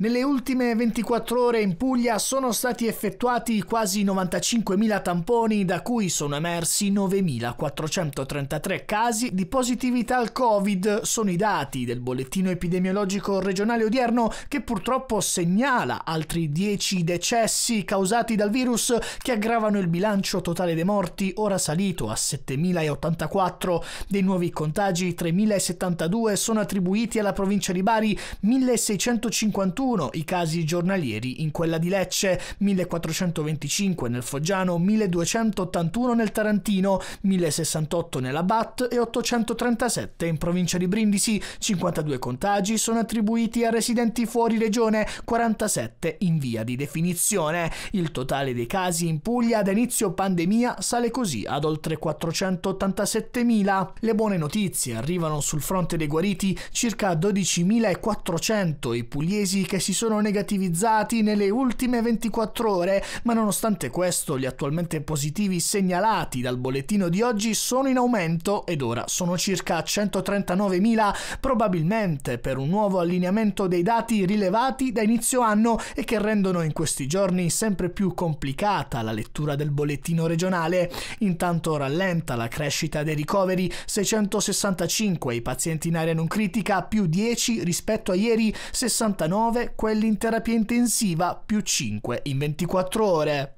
Nelle ultime 24 ore in Puglia sono stati effettuati quasi 95.000 tamponi, da cui sono emersi 9.433 casi di positività al Covid. Sono i dati del bollettino epidemiologico regionale odierno che purtroppo segnala altri 10 decessi causati dal virus che aggravano il bilancio totale dei morti, ora salito a 7.084. Dei nuovi contagi 3.072 sono attribuiti alla provincia di Bari, 1.651 131 i casi giornalieri in quella di Lecce, 1425 nel Foggiano, 1281 nel Tarantino, 1068 nella BAT e 837 in provincia di Brindisi. 52 contagi sono attribuiti a residenti fuori regione, 47 in via di definizione. Il totale dei casi in Puglia ad inizio pandemia sale così ad oltre 487.000. Le buone notizie arrivano sul fronte dei guariti, circa 12.400 i pugliesi che che si sono negativizzati nelle ultime 24 ore, ma nonostante questo gli attualmente positivi segnalati dal bollettino di oggi sono in aumento ed ora sono circa 139.000, probabilmente per un nuovo allineamento dei dati rilevati da inizio anno e che rendono in questi giorni sempre più complicata la lettura del bollettino regionale. Intanto rallenta la crescita dei ricoveri, 665 i pazienti in area non critica, più 10 rispetto a ieri, 69 quelli in terapia intensiva più 5 in 24 ore.